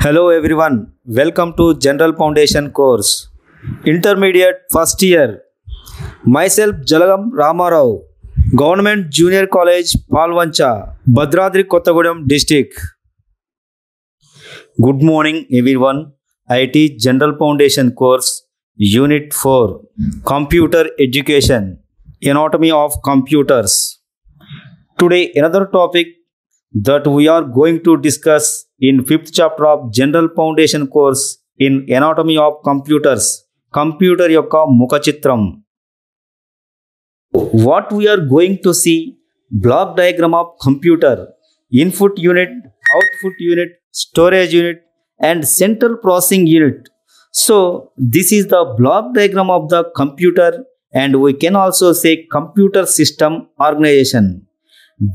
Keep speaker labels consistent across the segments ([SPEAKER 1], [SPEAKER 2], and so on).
[SPEAKER 1] Hello everyone, welcome to General Foundation course, Intermediate First Year. Myself Jalagam Ramarao, Government Junior College, Palvancha, Badradri Kottagudam District. Good morning everyone, I teach General Foundation course, Unit 4, Computer Education, Anatomy of Computers. Today another topic that we are going to discuss in 5th chapter of General Foundation course in Anatomy of Computers, Computer Yoka Mukachitram. What we are going to see, block diagram of computer, input unit, output unit, storage unit and central processing unit. So, this is the block diagram of the computer and we can also say computer system organization.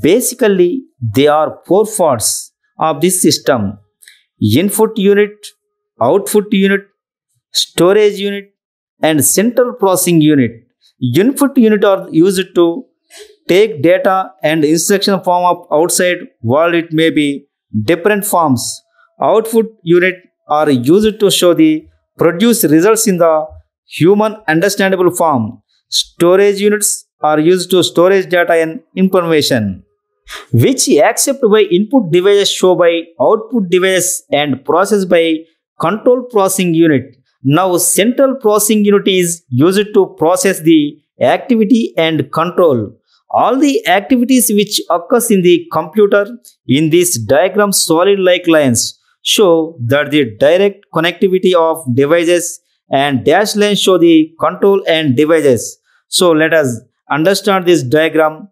[SPEAKER 1] Basically, they are four parts of this system input unit, output unit, storage unit, and central processing unit. Input unit are used to take data and instruction form of outside world it may be different forms. Output unit are used to show the produced results in the human understandable form. Storage units are used to storage data and information which accept by input devices show by output devices and process by control processing unit. Now central processing unit is used to process the activity and control. All the activities which occurs in the computer in this diagram solid like lines show that the direct connectivity of devices and dash lines show the control and devices. So let us understand this diagram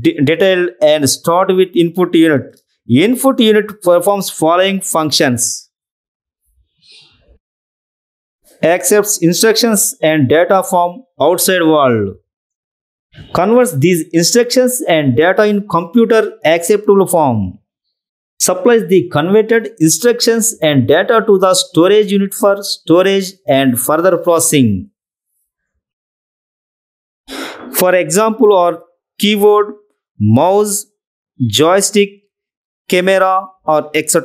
[SPEAKER 1] detailed and start with input unit. Input unit performs following functions. Accepts instructions and data from outside world. Converts these instructions and data in computer acceptable form. Supplies the converted instructions and data to the storage unit for storage and further processing. For example, our keyword mouse, joystick, camera or etc.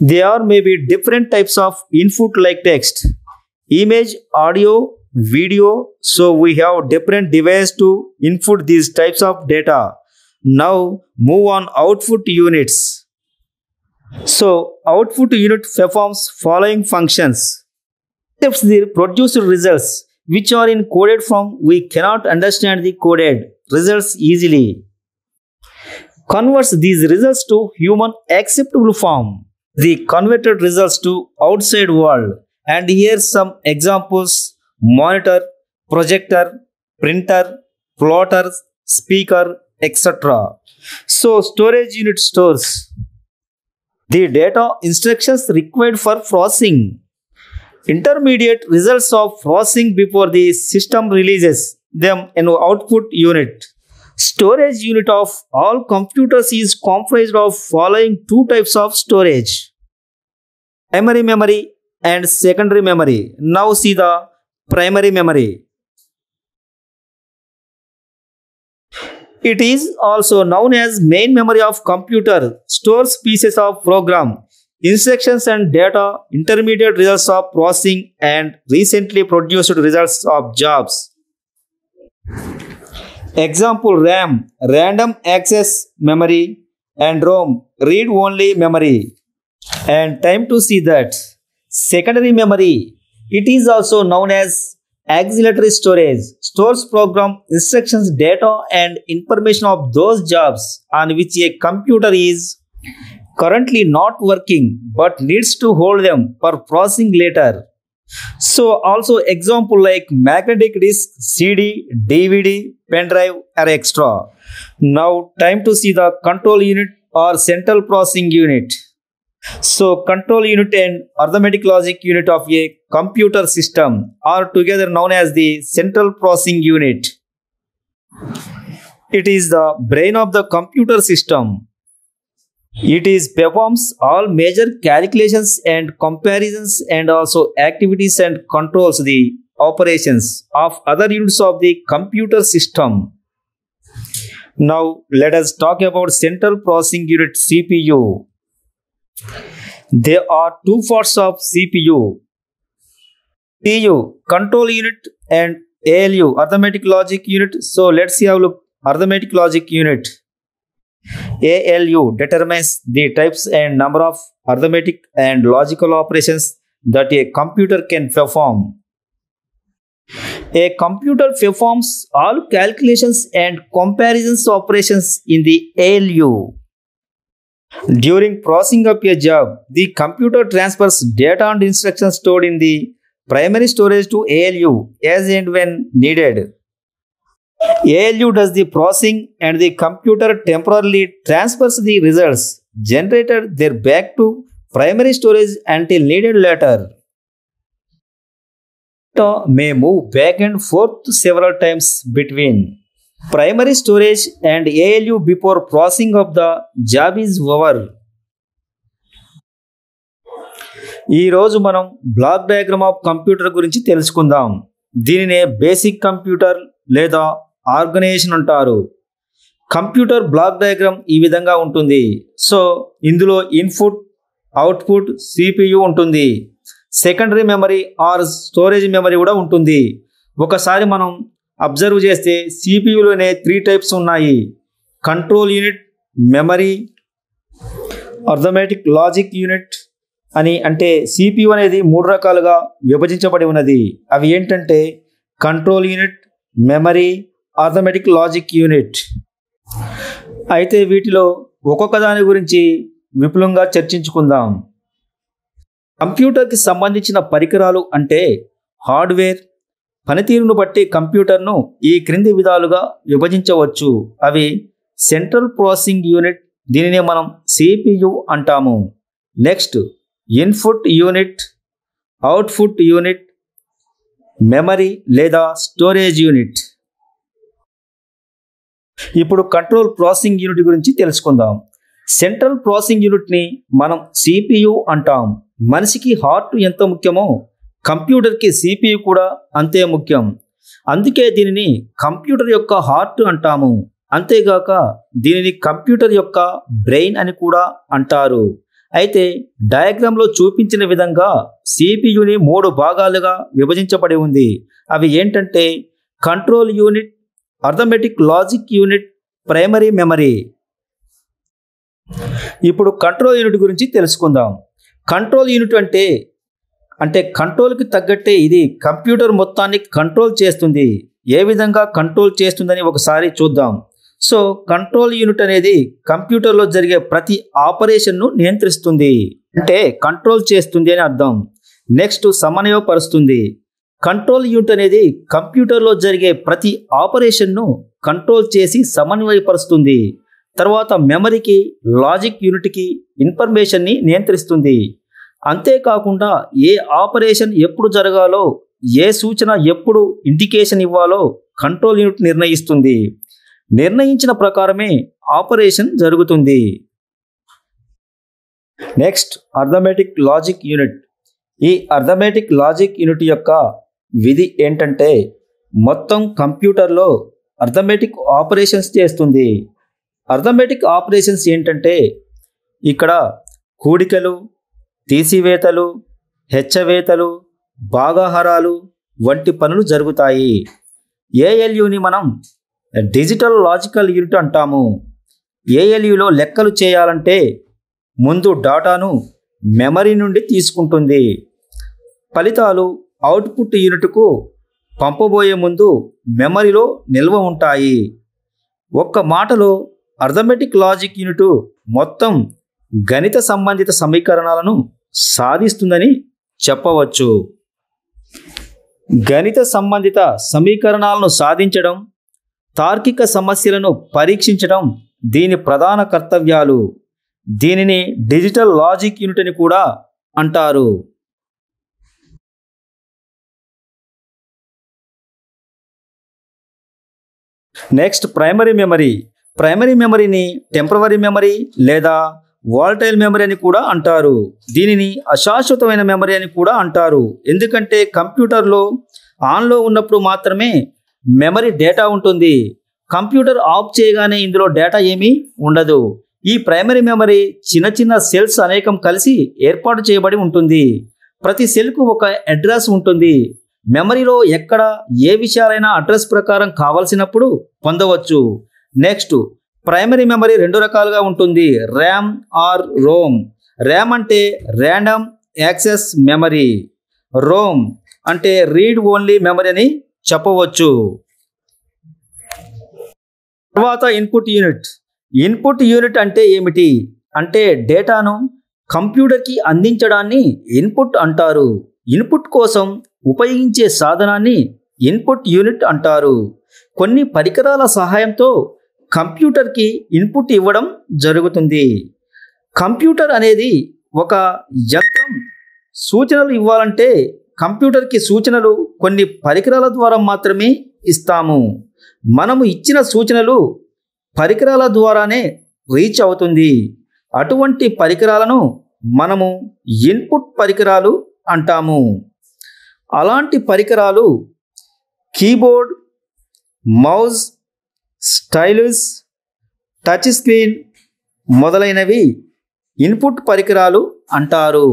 [SPEAKER 1] There may be different types of input like text, image, audio, video. So we have different devices to input these types of data. Now move on output units. So output unit performs following functions. Accepts the produced results which are in coded form, we cannot understand the coded results easily. Converts these results to human acceptable form. The converted results to outside world. And here some examples, monitor, projector, printer, plotter, speaker, etc. So storage unit stores the data instructions required for processing intermediate results of processing before the system releases them in output unit. Storage unit of all computers is comprised of following two types of storage. Primary memory and secondary memory. Now see the primary memory. It is also known as main memory of computer, stores pieces of program Instructions and data, intermediate results of processing and recently produced results of jobs. Example RAM, random access memory and ROM, read only memory. And time to see that. Secondary memory, it is also known as auxiliary storage, stores program instructions data and information of those jobs on which a computer is currently not working but needs to hold them for processing later. So also example like magnetic disk, CD, DVD, pen drive are extra. Now time to see the control unit or central processing unit. So control unit and arithmetic logic unit of a computer system are together known as the central processing unit. It is the brain of the computer system it is performs all major calculations and comparisons and also activities and controls the operations of other units of the computer system. Now let us talk about central processing unit CPU. There are two parts of CPU. PU control unit and ALU arithmetic logic unit. So let's see how look arithmetic logic unit. ALU determines the types and number of arithmetic and logical operations that a computer can perform. A computer performs all calculations and comparisons operations in the ALU. During processing of a job, the computer transfers data and instructions stored in the primary storage to ALU as and when needed. ALU does the processing and the computer temporarily transfers the results generated there back to primary storage until needed later. Data may move back and forth several times between primary storage and ALU before processing of the job is over. ఈ రోజు మనం black diagram of computer గురించి తెలుసుకుందాం దీనినే basic computer లేదా organization అంటారు computer block diagram ఈ విధంగా ఉంటుంది సో ఇందులో ఇన్పుట్ అవుట్పుట్ సిపియు ఉంటుంది secondary memory or storage memory కూడా ఉంటుంది ఒకసారి మనం అబ్జర్వ్ చేస్తే సిపియులోనే త్రీ టైప్స్ ఉన్నాయి control unit memory arithmetic logic unit అని అంటే సిపియు అనేది మూడు రకాలుగా విభజించబడి ఉన్నది అవి ఏంటంటే control unit memory arithmetic logic unit అయితే వీటిలో ఒక్కొక్క దాని గురించి విపులంగా చర్చించుకుందాం కంప్యూటర్కి సంబంధించిన పరికరాలు అంటే హార్డ్వేర్ పనితీరును బట్టి కంప్యూటర్ను ఈ క్రింది విధాలుగా విభజించవచ్చు అవి సెంట్రల్ ప్రాసెసింగ్ యూనిట్ దీనిని మనం సిపియు అంటాము next input unit output unit memory లేదా స్టోరేజ్ యూనిట్ ఇప్పుడు కంట్రోల్ ప్రాసెసింగ్ యూనిట్ గురించి తెలుసుకుందాం సెంట్రల్ ప్రాసెసింగ్ యూనిట్ని మనం సిపియు అంటాం మనిషికి హార్ట్ ఎంత ముఖ్యమో కంప్యూటర్కి సిపియు కూడా అంతే ముఖ్యం అందుకే దీనిని కంప్యూటర్ యొక్క హార్ట్ అంటాము అంతేగాక దీనిని కంప్యూటర్ యొక్క బ్రెయిన్ అని కూడా అంటారు అయితే డయాగ్రామ్లో చూపించిన విధంగా సిపియుని మూడు భాగాలుగా విభజించబడి ఉంది అవి ఏంటంటే control unit arithmetic logic unit primary memory ఇప్పుడు కంట్రోల్ యూనిట్ గురించి తెలుసుకుందాం కంట్రోల్ యూనిట్ అంటే అంటే కంట్రోల్కి తగ్గట్టే ఇది కంప్యూటర్ మొత్తాన్ని కంట్రోల్ చేస్తుంది ఏ విధంగా కంట్రోల్ చేస్తుందని ఒకసారి చూద్దాం సో కంట్రోల్ యూనిట్ అనేది కంప్యూటర్లో జరిగే ప్రతి ఆపరేషన్ను నియంత్రిస్తుంది అంటే కంట్రోల్ చేస్తుంది అని అర్థం నెక్స్ట్ సమన్వయపరుస్తుంది కంట్రోల్ యూనిట్ అనేది కంప్యూటర్లో జరిగే ప్రతి ఆపరేషన్ను కంట్రోల్ చేసి సమన్వయపరుస్తుంది తర్వాత మెమరీకి లాజిక్ యూనిట్కి ఇన్ఫర్మేషన్ని నియంత్రిస్తుంది అంతేకాకుండా ఏ ఆపరేషన్ ఎప్పుడు జరగాలో ఏ సూచన ఎప్పుడు ఇండికేషన్ ఇవ్వాలో కంట్రోల్ యూనిట్ నిర్ణయిస్తుంది నిర్ణయించిన ప్రకారమే ఆపరేషన్ జరుగుతుంది నెక్స్ట్ అర్థమెటిక్ లాజిక్ యూనిట్ ఈ అర్థమెటిక్ లాజిక్ యూనిట్ యొక్క విధి ఏంటంటే మొత్తం కంప్యూటర్లో అర్థమెటిక్ ఆపరేషన్స్ చేస్తుంది అర్థమెటిక్ ఆపరేషన్స్ ఏంటంటే ఇక్కడ కూడికలు తీసివేతలు హెచ్చవేతలు భాగాహారాలు వంటి పనులు జరుగుతాయి ఏఎల్యుని మనం డిజిటల్ లాజికల్ యూనిట్ అంటాము ఏఎల్యులో లెక్కలు చేయాలంటే ముందు డాటాను మెమరీ నుండి తీసుకుంటుంది ఫలితాలు అవుట్పుట్ యూనిట్కు పంపబోయే ముందు మెమరీలో నిల్వ ఉంటాయి ఒక్క మాటలో అర్థమెటిక్ లాజిక్ యూనిట్ మొత్తం గణిత సంబంధిత సమీకరణాలను సాధిస్తుందని చెప్పవచ్చు గణిత సంబంధిత సమీకరణాలను సాధించడం తార్కిక సమస్యలను పరీక్షించడం దీని ప్రధాన కర్తవ్యాలు దీనిని డిజిటల్ లాజిక్ యూనిట్ అని కూడా అంటారు నెక్స్ట్ ప్రైమరీ మెమరీ ప్రైమరీ మెమరీని టెంపరవరీ మెమరీ లేదా వాల్టైల్ మెమరీ అని కూడా అంటారు దీనిని అశాశ్వతమైన మెమరీ అని కూడా అంటారు ఎందుకంటే కంప్యూటర్లో ఆన్లో ఉన్నప్పుడు మాత్రమే మెమరీ డేటా ఉంటుంది కంప్యూటర్ ఆఫ్ చేయగానే ఇందులో డేటా ఏమీ ఉండదు ఈ ప్రైమరీ మెమరీ చిన్న చిన్న సెల్స్ అనేకం కలిసి ఏర్పాటు చేయబడి ఉంటుంది ప్రతి సెల్కు ఒక అడ్రస్ ఉంటుంది మెమరీలో ఎక్కడ ఏ విషయాలైనా అడ్రస్ ప్రకారం కావలసినప్పుడు పొందవచ్చు నెక్స్ట్ ప్రైమరీ మెమరీ రెండు రకాలుగా ఉంటుంది ర్యామ్ ఆర్ రోమ్ ర్యామ్ అంటే ర్యాండమ్ యాక్సెస్ మెమరీ రోమ్ అంటే రీడ్ ఓన్లీ మెమరీ అని చెప్పవచ్చు తర్వాత ఇన్పుట్ యూనిట్ ఇన్పుట్ యూనిట్ అంటే ఏమిటి అంటే డేటాను కంప్యూటర్కి అందించడాన్ని ఇన్పుట్ అంటారు ఇన్పుట్ కోసం ఉపయోగించే సాధనాన్ని ఇన్పుట్ యూనిట్ అంటారు కొన్ని పరికరాల సహాయంతో కంప్యూటర్కి ఇన్పుట్ ఇవ్వడం జరుగుతుంది కంప్యూటర్ అనేది ఒక యంత్రం సూచనలు ఇవ్వాలంటే కంప్యూటర్కి సూచనలు కొన్ని పరికరాల ద్వారా మాత్రమే ఇస్తాము మనము ఇచ్చిన సూచనలు పరికరాల ద్వారానే రీచ్ అవుతుంది అటువంటి పరికరాలను మనము ఇన్పుట్ పరికరాలు అంటాము అలాంటి పరికరాలు keyboard mouse stylus touch screen మొదలైనవి ఇన్పుట్ పరికరాలు అంటారు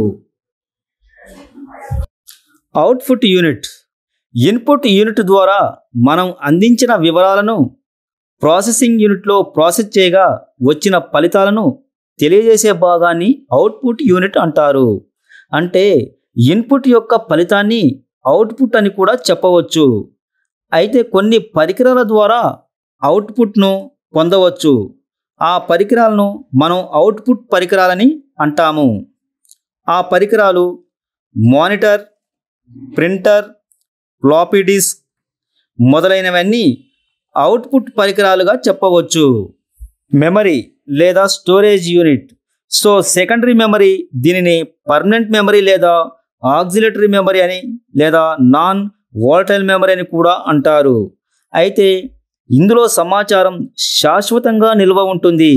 [SPEAKER 1] అవుట్పుట్ యూనిట్ ఇన్పుట్ యూనిట్ ద్వారా మనం అందించిన వివరాలను ప్రాసెసింగ్ యూనిట్లో ప్రాసెస్ చేయగా వచ్చిన ఫలితాలను తెలియజేసే భాగాన్ని అవుట్పుట్ యూనిట్ అంటారు అంటే ఇన్పుట్ యొక్క ఫలితాన్ని అవుట్పుట్ అని కూడా చెప్పవచ్చు అయితే కొన్ని పరికరాల ద్వారా అవుట్పుట్ను పొందవచ్చు ఆ పరికరాలను మనం అవుట్పుట్ పరికరాలని అంటాము ఆ పరికరాలు మానిటర్ ప్రింటర్ ఫ్లాపీ డిస్క్ మొదలైనవన్నీ అవుట్పుట్ పరికరాలుగా చెప్పవచ్చు మెమరీ లేదా storage unit so secondary memory దీనిని పర్మనెంట్ మెమరీ లేదా ఆక్సిలేటరీ మెమరీ అని లేదా నాన్ వాల్టైల్ మెమరీ అని కూడా అంటారు అయితే ఇందులో సమాచారం శాశ్వతంగా నిల్వ ఉంటుంది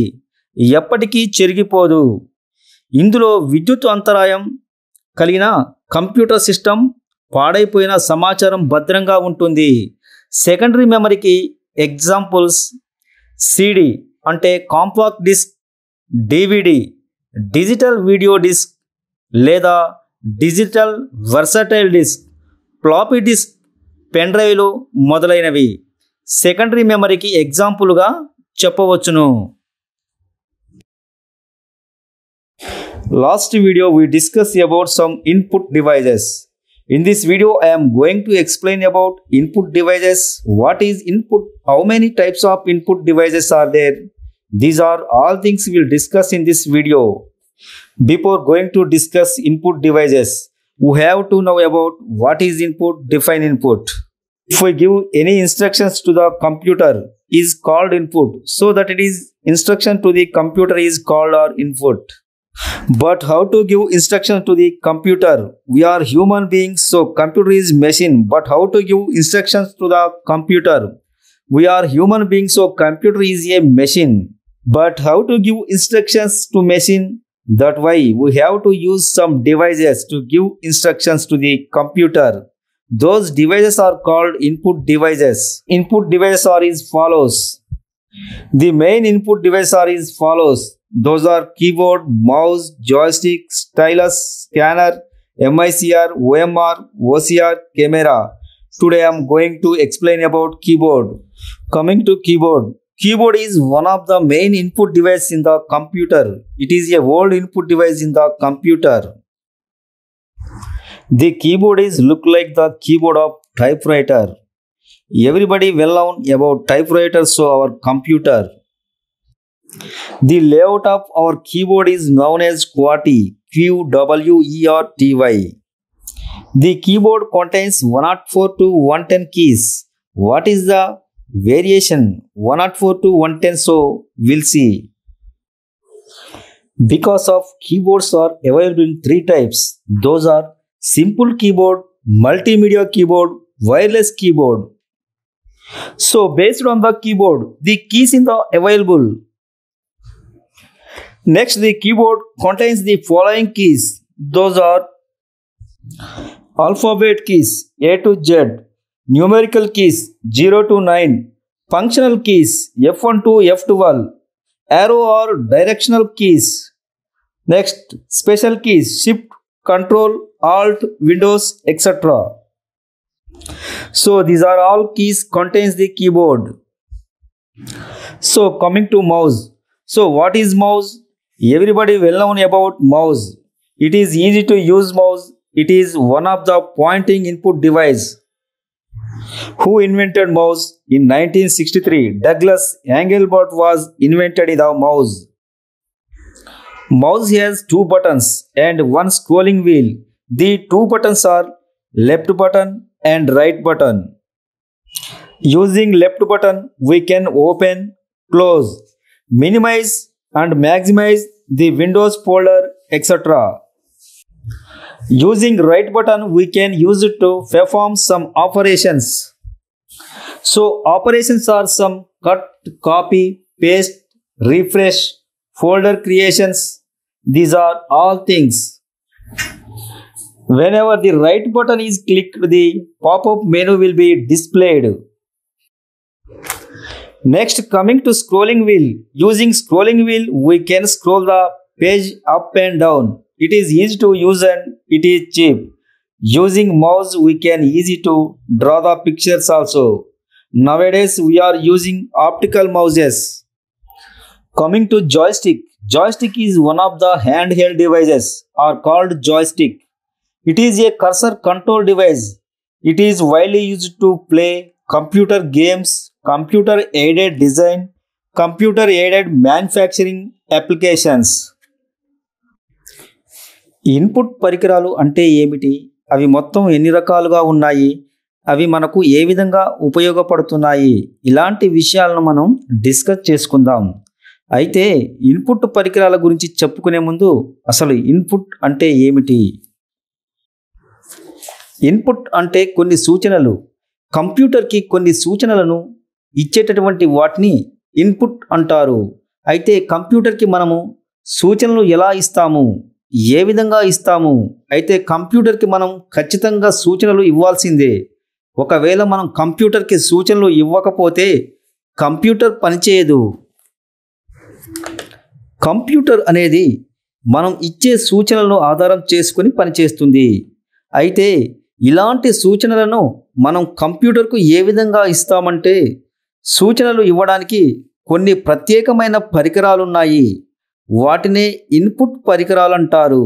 [SPEAKER 1] ఎప్పటికీ చెరిగిపోదు ఇందులో విద్యుత్ అంతరాయం కలిగిన కంప్యూటర్ సిస్టమ్ పాడైపోయిన సమాచారం భద్రంగా ఉంటుంది సెకండరీ మెమరీకి ఎగ్జాంపుల్స్ సిడి అంటే compact disc DVD digital video disc లేదా digital versatile disc floppy disk pen డ్రైవ్లు మొదలైనవి సెకండరీ మెమరీకి ఎగ్జాంపుల్గా చెప్పవచ్చును last video we discuss about some input devices in this video I I'm going to explain about input devices what is input how many types of input devices are there these are all things will discuss in this video Before going to discuss input devices, we have to know about what is input, define input. If we give any instructions to the computer is called input so that it is instruction to the computer is called our input. But how to give instruction to the computer? We are human beings, so computer is machine. But how to give instructions to the computer? We are human beings, so computer is a machine. But how to give instructions to machine? That why we have to use some devices to give instructions to the computer. Those devices are called input devices. Input devices are as follows. The main input devices are as follows. Those are keyboard, mouse, joystick, stylus, scanner, MICR, OMR, OCR, camera. Today I am going to explain about keyboard. Coming to keyboard, Keyboard is one of the main input device in the computer. It is a old input device in the computer. The keyboard is look like the keyboard of typewriter. Everybody well known about typewriter so our computer. The layout of our keyboard is known as QWERTY. Q W E R T Y. The keyboard contains 104 to 110 keys. What is the variation 104 to 110 so we'll see because of keyboards are available in three types those are simple keyboard multimedia keyboard wireless keyboard so based on the keyboard the keys in the available next the keyboard contains the following keys those are alphabet keys a to z numerical keys 0 to 9, functional keys F1 to F12, arrow or directional keys. Next, special keys Shift, Control, Alt, Windows, etc. So these are all keys contains the keyboard. So coming to mouse. So what is mouse? Everybody well known about mouse. It is easy to use mouse. It is one of the pointing input device who invented mouse? In 1963, Douglas Engelbart was invented in the mouse. Mouse has two buttons and one scrolling wheel. The two buttons are left button and right button. Using left button, we can open, close, minimize and maximize the windows folder, etc. Using right button, we can use it to perform some operations. So operations are some cut, copy, paste, refresh, folder creations. These are all things. Whenever the right button is clicked, the pop-up menu will be displayed. Next, coming to scrolling wheel. Using scrolling wheel, we can scroll the page up and down. It is easy to use and it is cheap. Using mouse we can easy to draw the pictures also. Nowadays we are using optical mouses. Coming to joystick. Joystick is one of the handheld devices or called joystick. It is a cursor control device. It is widely used to play computer games, computer aided design, computer aided manufacturing applications. Input పరికరాలు అంటే ఏమిటి అవి మొత్తం ఎన్ని రకాలుగా ఉన్నాయి అవి మనకు ఏ విధంగా ఉపయోగపడుతున్నాయి ఇలాంటి విషయాలను మనం డిస్కస్ చేసుకుందాం అయితే ఇన్పుట్ పరికరాల గురించి చెప్పుకునే ముందు అసలు ఇన్పుట్ అంటే ఏమిటి ఇన్పుట్ అంటే కొన్ని సూచనలు కంప్యూటర్కి కొన్ని సూచనలను ఇచ్చేటటువంటి వాటిని ఇన్పుట్ అంటారు అయితే కంప్యూటర్కి మనము సూచనలు ఎలా ఇస్తాము ఏ విధంగా ఇస్తాము అయితే కంప్యూటర్కి మనం ఖచ్చితంగా సూచనలు ఇవ్వాల్సిందే ఒకవేళ మనం కంప్యూటర్కి సూచనలు ఇవ్వకపోతే కంప్యూటర్ పనిచేయదు కంప్యూటర్ అనేది మనం ఇచ్చే సూచనలను ఆధారం చేసుకుని పనిచేస్తుంది అయితే ఇలాంటి సూచనలను మనం కంప్యూటర్కు ఏ విధంగా ఇస్తామంటే సూచనలు ఇవ్వడానికి కొన్ని ప్రత్యేకమైన పరికరాలున్నాయి వాటినే ఇన్పుట్ పరికరాలు అంటారు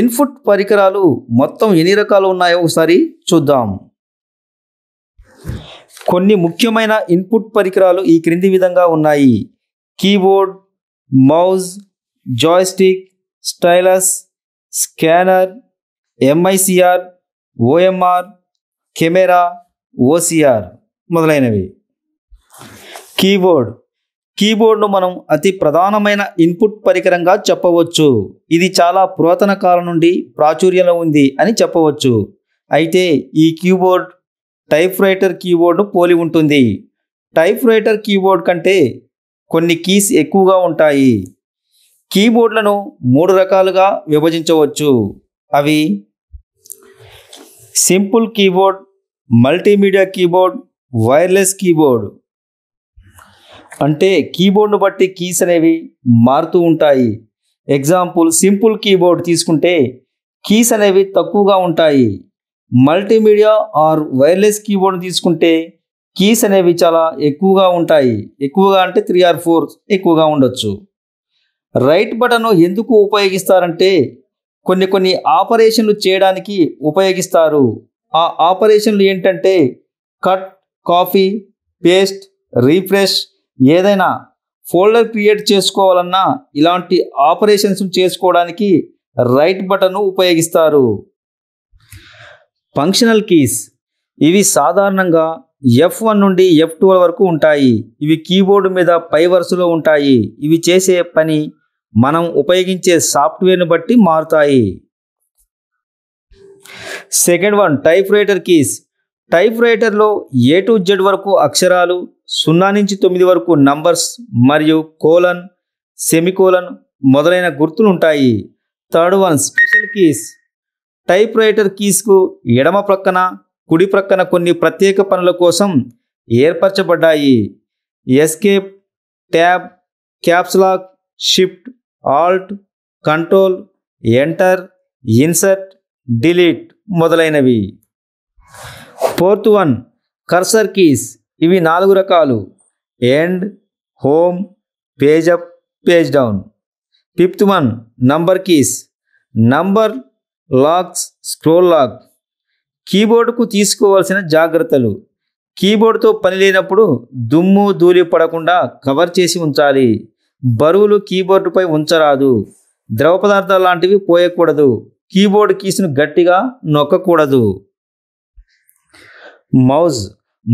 [SPEAKER 1] ఇన్పుట్ పరికరాలు మొత్తం ఎన్ని రకాలు ఉన్నాయో ఒకసారి చూద్దాం కొన్ని ముఖ్యమైన ఇన్పుట్ పరికరాలు ఈ క్రింది విధంగా ఉన్నాయి keyboard mouse joystick stylus scanner MICR OMR camera OCR మొదలైనవి కీబోర్డ్ కీబోర్డ్ను మనం అతి ప్రధానమైన ఇన్పుట్ పరికరంగా చెప్పవచ్చు ఇది చాలా పురాతన కాలం నుండి ప్రాచుర్యంలో ఉంది అని చెప్పవచ్చు అయితే ఈ కీబోర్డ్ టైప్ రైటర్ కీబోర్డ్ను పోలి ఉంటుంది టైప్ రైటర్ కీబోర్డ్ కంటే కొన్ని కీస్ ఎక్కువగా ఉంటాయి కీబోర్డ్లను మూడు రకాలుగా విభజించవచ్చు అవి simple keyboard multimedia keyboard wireless keyboard అంటే కీబోర్డ్ను బట్టి కీస్ అనేవి మారుతూ ఉంటాయి ఎగ్జాంపుల్ సింపుల్ కీబోర్డ్ తీసుకుంటే కీస్ అనేవి తక్కువగా ఉంటాయి మల్టీమీడియా ఆర్ వైర్లెస్ కీబోర్డ్ తీసుకుంటే కీస్ అనేవి చాలా ఎక్కువగా ఉంటాయి ఎక్కువగా అంటే త్రీ ఆర్ ఫోర్ ఎక్కువగా ఉండొచ్చు రైట్ బటన్ ఎందుకు ఉపయోగిస్తారంటే కొన్ని కొన్ని ఆపరేషన్లు చేయడానికి ఉపయోగిస్తారు ఆ ఆపరేషన్లు ఏంటంటే కట్ కాఫీ పేస్ట్ రీఫ్రెష్ ఏదైనా ఫోల్డర్ క్రియేట్ చేసుకోవాలన్నా ఇలాంటి ఆపరేషన్స్ చేసుకోవడానికి రైట్ బటన్ను ఉపయోగిస్తారు ఫంక్షనల్ కీస్ ఇవి సాధారణంగా ఎఫ్ వన్ నుండి ఎఫ్ టూ వరకు ఉంటాయి ఇవి కీబోర్డు మీద పై వరుసలో ఉంటాయి ఇవి చేసే పని మనం ఉపయోగించే సాఫ్ట్వేర్ను బట్టి మారుతాయి second one typewriter keys టైప్ రైటర్లో ఏ టు జెడ్ వరకు అక్షరాలు సున్నా నుంచి తొమ్మిది వరకు నంబర్స్ మరియు కోలన్ సెమికోలన్ మొదలైన గుర్తులు ఉంటాయి third one special keys typewriter కీస్కు ఎడమ ప్రక్కన కుడి ప్రక్కన కొన్ని ప్రత్యేక పనుల కోసం ఏర్పరచబడ్డాయి escape tab caps lock shift alt control enter insert delete మొదలైనవి ఫోర్త్ వన్ కర్సర్ కీస్ ఇవి నాలుగు రకాలు end home page up page down fifth one number keys number locks scroll lock కీబోర్డుకు తీసుకోవాల్సిన జాగ్రత్తలు కీబోర్డ్తో పని లేనప్పుడు దుమ్ము ధూళి పడకుండా కవర్ చేసి ఉంచాలి బరువులు కీబోర్డుపై ఉంచరాదు ద్రవ పదార్థాలు లాంటివి పోయకూడదు కీబోర్డ్ కీస్ను గట్టిగా నొక్కకూడదు మౌజ్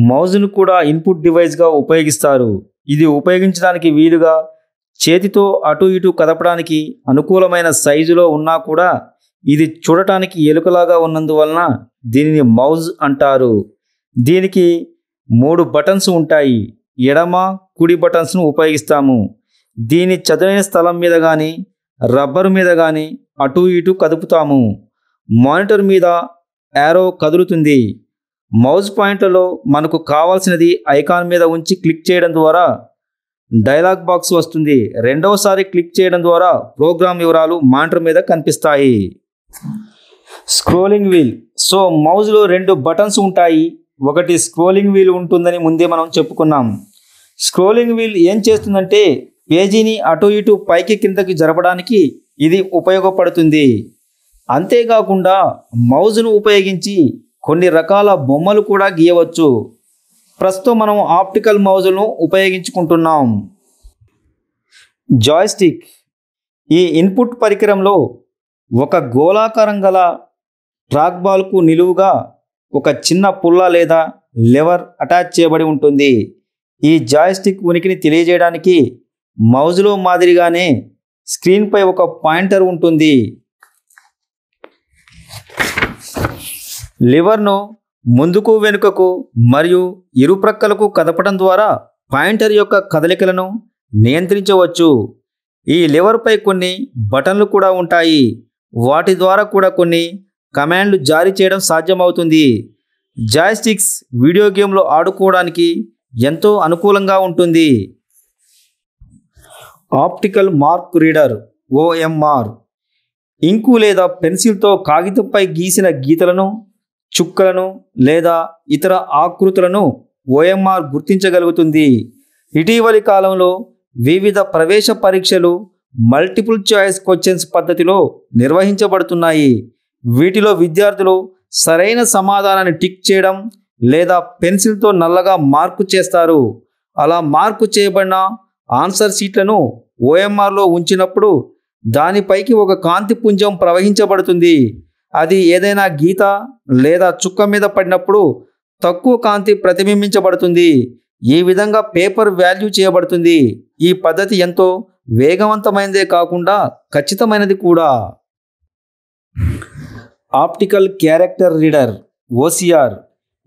[SPEAKER 1] మౌజ్ను కూడా ఇన్పుట్ డివైస్గా ఉపయోగిస్తారు ఇది ఉపయోగించడానికి వీలుగా చేతితో అటు ఇటు కదపడానికి అనుకూలమైన సైజులో ఉన్నా కూడా ఇది చూడటానికి ఎలుకలాగా ఉన్నందువలన దీనిని మౌజ్ అంటారు దీనికి మూడు బటన్స్ ఉంటాయి ఎడమ కుడి బటన్స్ను ఉపయోగిస్తాము దీని చదునైన స్థలం మీద కానీ రబ్బర్ మీద కానీ అటు ఇటు కదుపుతాము మానిటర్ మీద యారో కదులుతుంది మౌజ్ పాయింట్లలో మనకు కావాల్సినది ఐకాన్ మీద ఉంచి క్లిక్ చేయడం ద్వారా డైలాగ్ బాక్స్ వస్తుంది రెండవసారి క్లిక్ చేయడం ద్వారా ప్రోగ్రామ్ వివరాలు మానిటర్ మీద కనిపిస్తాయి స్క్రోలింగ్ వీల్ సో మౌజ్లో రెండు బటన్స్ ఉంటాయి ఒకటి స్క్రోలింగ్ వీల్ ఉంటుందని ముందే మనం చెప్పుకున్నాం స్క్రోలింగ్ వీల్ ఏం చేస్తుందంటే పేజీని అటు ఇటు పైకి కిందకి జరపడానికి ఇది ఉపయోగపడుతుంది అంతేకాకుండా మౌజ్ను ఉపయోగించి కొన్ని రకాల బొమ్మలు కూడా గీయవచ్చు ప్రస్తుతం మనం ఆప్టికల్ మౌజులను ఉపయోగించుకుంటున్నాం జాయ్స్టిక్ ఈ ఇన్పుట్ పరికరంలో ఒక గోళాకారం గల ట్రాక్బాల్కు నిలువుగా ఒక చిన్న పుల్ల లేదా లెవర్ అటాచ్ చేయబడి ఉంటుంది ఈ జాయిస్టిక్ ఉనికిని తెలియజేయడానికి మౌజ్లో మాదిరిగానే స్క్రీన్పై ఒక పాయింటర్ ఉంటుంది లివర్ను ముందుకు వెనుకకు మరియు ఇరుప్రక్కలకు కదపడం ద్వారా పాయింటర్ యొక్క కదలికలను నియంత్రించవచ్చు ఈ లివర్పై కొన్ని బటన్లు కూడా ఉంటాయి వాటి ద్వారా కూడా కొన్ని కమాండ్లు జారీ చేయడం సాధ్యమవుతుంది జాయ్స్టిక్స్ వీడియో గేమ్లో ఆడుకోవడానికి ఎంతో అనుకూలంగా ఉంటుంది optical mark reader OMR ink లేదా పెన్సిల్తో కాగితంపై గీసిన గీతలను చుక్కలను లేదా ఇతర ఆకృతులను ఓఎంఆర్ గుర్తించగలుగుతుంది ఇటీవలి కాలంలో వివిధ ప్రవేశ పరీక్షలు మల్టిపుల్ చాయిస్ క్వశ్చన్స్ పద్ధతిలో నిర్వహించబడుతున్నాయి వీటిలో విద్యార్థులు సరైన సమాధానాన్ని టిక్ చేయడం లేదా పెన్సిల్తో నల్లగా మార్కు చేస్తారు అలా మార్కు చేయబడిన ఆన్సర్ షీట్లను ఓఎంఆర్లో ఉంచినప్పుడు దానిపైకి ఒక కాంతి పుంజం ప్రవహించబడుతుంది అది ఏదైనా గీత లేదా చుక్క మీద పడినప్పుడు తక్కువ కాంతి ప్రతిబింబించబడుతుంది ఈ విధంగా పేపర్ వాల్యూ చేయబడుతుంది ఈ పద్ధతి ఎంతో వేగవంతమైనదే కాకుండా ఖచ్చితమైనది కూడా ఆప్టికల్ క్యారెక్టర్ రీడర్ ఓసిఆర్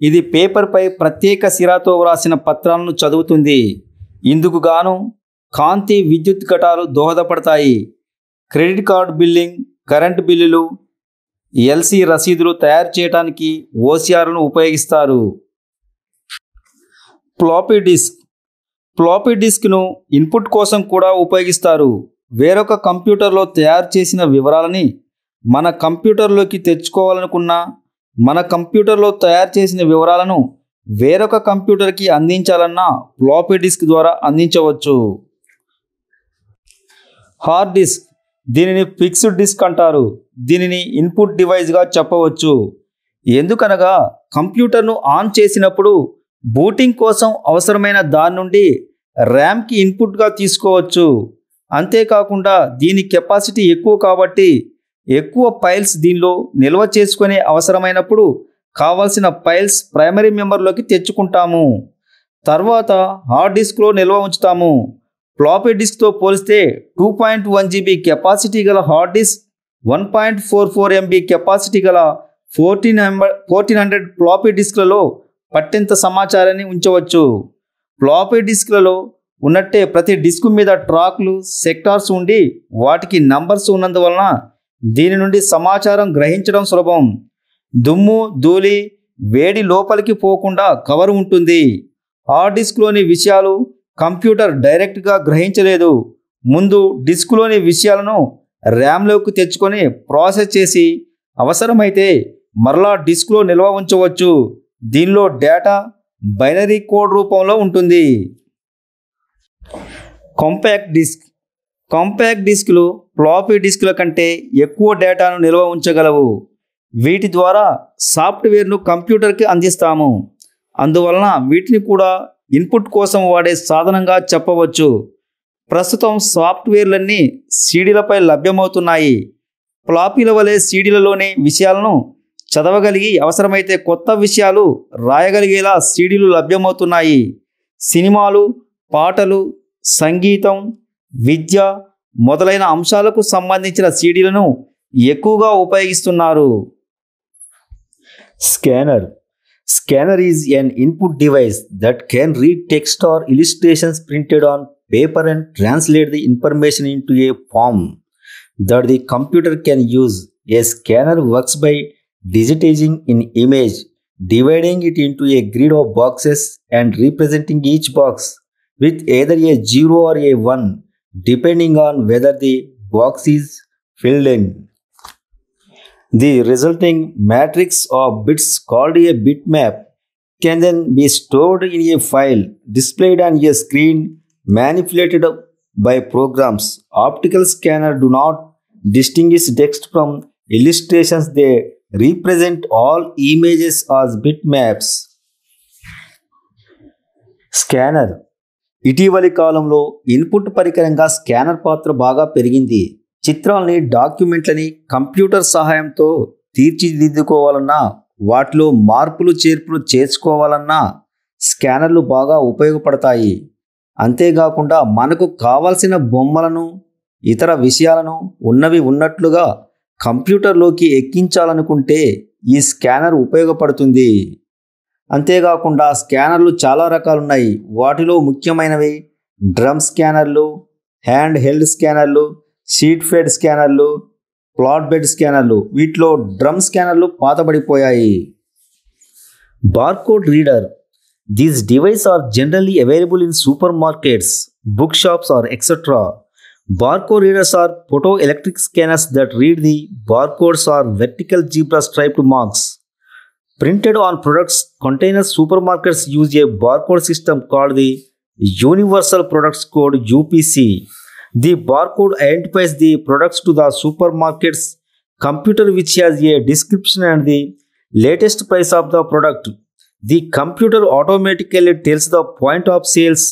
[SPEAKER 1] ఇది పేపర్పై ప్రత్యేక సిరాతో వ్రాసిన పత్రాలను చదువుతుంది ఇందుకు గాను కాంతి విద్యుత్ ఘటాలు దోహదపడతాయి క్రెడిట్ కార్డు బిల్లింగ్ కరెంటు బిల్లులు ఎల్సి రసీదులు తయారు చేయడానికి ఓసిఆర్ను ఉపయోగిస్తారు ఫ్లాపీ డిస్క్ ఫ్లాపీ డిస్క్ను ఇన్పుట్ కోసం కూడా ఉపయోగిస్తారు వేరొక కంప్యూటర్లో తయారు చేసిన వివరాలని మన కంప్యూటర్లోకి తెచ్చుకోవాలనుకున్నా మన కంప్యూటర్లో తయారు చేసిన వివరాలను వేరొక కంప్యూటర్కి అందించాలన్నా ఫ్లాపీ డిస్క్ ద్వారా అందించవచ్చు హార్డ్ డిస్క్ దీనిని ఫిక్స్డ్ డిస్క్ అంటారు దీనిని ఇన్పుట్ డివైస్గా చెప్పవచ్చు ఎందుకనగా కంప్యూటర్ను ఆన్ చేసినప్పుడు బూటింగ్ కోసం అవసరమైన దాని నుండి ర్యామ్కి ఇన్పుట్గా తీసుకోవచ్చు అంతేకాకుండా దీని కెపాసిటీ ఎక్కువ కాబట్టి ఎక్కువ ఫైల్స్ దీనిలో నిల్వ చేసుకునే అవసరమైనప్పుడు కావాల్సిన ఫైల్స్ ప్రైమరీ మెమరీలోకి తెచ్చుకుంటాము తర్వాత హార్డ్ డిస్క్లో నిల్వ ఉంచుతాము ఫ్లాపీ డిస్క్తో పోలిస్తే two point one GB capacity గల hard disk one point four four MB capacity గల fourteen hundred fourteen hundred floppy డిస్క్లలో పట్టింత సమాచారాన్ని ఉంచవచ్చు ఫ్లాపీ డిస్క్లలో ఉన్నట్టే ప్రతి డిస్క్ మీద ట్రాక్లు సెక్టార్స్ ఉండి వాటికి నంబర్స్ ఉన్నందువలన దీని నుండి సమాచారం గ్రహించడం సులభం దుమ్ము ధూళి వేడి లోపలికి పోకుండా కవర్ ఉంటుంది హార్డ్ డిస్క్లోని విషయాలు కంప్యూటర్ డైరెక్ట్గా గ్రహించలేదు ముందు డిస్క్లోని విషయాలను ర్యామ్లోకి తెచ్చుకొని ప్రాసెస్ చేసి అవసరమైతే మరలా డిస్క్లో నిల్వ ఉంచవచ్చు దీనిలో డేటా బైనరీ కోడ్ రూపంలో ఉంటుంది కాంపాక్ట్ డిస్క్ కాంపాక్ట్ డిస్క్లు ఫ్లాపీ డిస్క్ల కంటే ఎక్కువ డేటాను నిల్వ ఉంచగలవు వీటి ద్వారా సాఫ్ట్వేర్ను కంప్యూటర్కి అందిస్తాము అందువలన వీటిని కూడా ఇన్పుట్ కోసం వాడే సాధనంగా చెప్పవచ్చు ప్రస్తుతం సాఫ్ట్వేర్లన్నీ సీడీలపై లభ్యమవుతున్నాయి ఫ్లాపీల వలె సీడీలలోని విషయాలను చదవగలిగి అవసరమైతే కొత్త విషయాలు రాయగలిగేలా సీడీలు లభ్యమవుతున్నాయి సినిమాలు పాటలు సంగీతం విద్య మొదలైన అంశాలకు సంబంధించిన సీడీలను ఎక్కువగా ఉపయోగిస్తున్నారు scanner Scanner is an input device that can read text or illustrations printed on paper and translate the information into a form that the computer can use. A scanner works by digitizing an image, dividing it into a grid of boxes and representing each box with either a 0 or a 1 depending on whether the box is filled in. The resulting matrix of bits called a bitmap can then be stored in a file, displayed on a screen, manipulated by programs. Optical scanner do not distinguish text from illustrations. They represent all images as bitmaps. Scanner ఇటీవలి కాలంలో input పరికరంగా scanner పాత్ర బాగా పెరిగింది చిత్రాల్ని డాక్యుమెంట్లని computer సహాయంతో తీర్చిదిద్దుకోవాలన్నా వాటిలో మార్పులు చేర్పులు చేసుకోవాలన్నా స్కానర్లు బాగా ఉపయోగపడతాయి అంతేకాకుండా మనకు కావలసిన బొమ్మలను ఇతర విషయాలను ఉన్నవి ఉన్నట్లుగా కంప్యూటర్లోకి ఎక్కించాలనుకుంటే ఈ స్కానర్ ఉపయోగపడుతుంది అంతేకాకుండా స్కానర్లు చాలా రకాలున్నాయి వాటిలో ముఖ్యమైనవి డ్రమ్ స్కానర్లు హ్యాండ్ హెల్డ్ స్కానర్లు సీట్ ఫెడ్ స్కానర్లు ప్లాట్ బెడ్ స్కానర్లు వీటిలో డ్రమ్ స్కానర్లు పాతబడిపోయాయి barcode reader these device are generally available in supermarkets book shops or etcetera barcode readers are photoelectric scanners that read the barcodes are vertical zebra striped marks on products containers supermarkets use a barcode system called the universal products code UPC the barcode identifies the products to the super markets computer which has a description and the latest price of the product the computer automatically tells the point of sales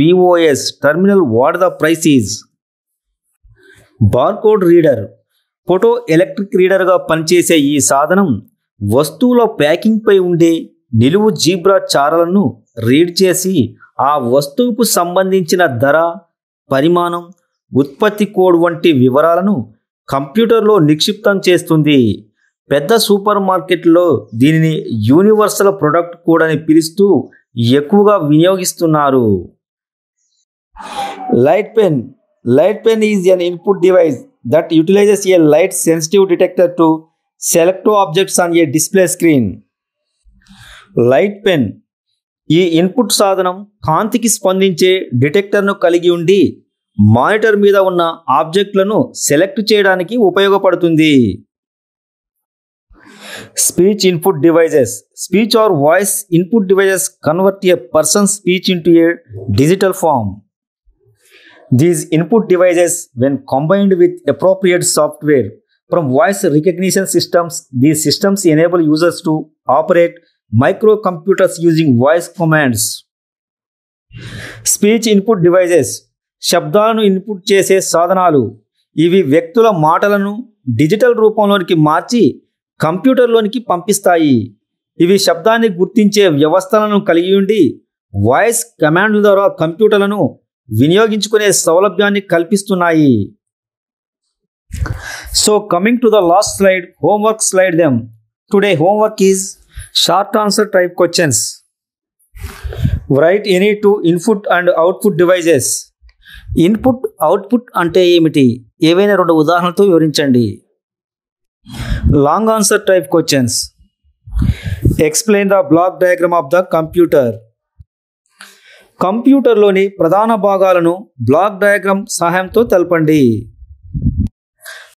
[SPEAKER 1] POS terminal what the price is barcode reader photoelectric రీడర్గా పనిచేసే ఈ సాధనం వస్తువుల ప్యాకింగ్పై ఉండే నిలువు zebra చారలను read చేసి ఆ వస్తువుకు సంబంధించిన ధర పరిమాణం ఉత్పత్తి కోడ్ వంటి వివరాలను కంప్యూటర్లో నిక్షిప్తం చేస్తుంది పెద్ద సూపర్ మార్కెట్లో దీనిని యూనివర్సల్ ప్రొడక్ట్ కోడ్ అని పిలుస్తూ ఎక్కువగా వినియోగిస్తున్నారు light pen light pen is an input device that utilizes a light sensitive detector to selective objects on a display screen light pen ఈ ఇన్పుట్ సాధనం కాంతికి స్పందించే డిటెక్టర్ను కలిగి ఉండి మానిటర్ మీద ఉన్న ఆబ్జెక్ట్లను సెలెక్ట్ చేయడానికి ఉపయోగపడుతుంది speech input devices speech or voice input devices convert a person speech to a digital form these input devices when combined with appropriate software from voice recognition systems the systems enable users to operate microcomputers using voice commands speech input devices శబ్దాలను input చేసే సాధనాలు ఇవి వ్యక్తుల మాటలను digital రూపంలోనికి మార్చి కంప్యూటర్లోనికి పంపిస్తాయి ఇవి శబ్దాన్ని గుర్తించే వ్యవస్థలను కలిగి ఉండి వాయిస్ కమాండ్ల ద్వారా కంప్యూటర్లను వినియోగించుకునే సౌలభ్యాన్ని కల్పిస్తున్నాయి so coming to the last slide homework slide them today homework is short answer type questions write any two input and output devices input output అంటే ఏమిటి ఏవైనా రెండు ఉదాహరణలతో వివరించండి long answer type questions explain the block diagram of the computer కంప్యూటర్లోని ప్రధాన భాగాలను block diagram సహాయంతో తెలపండి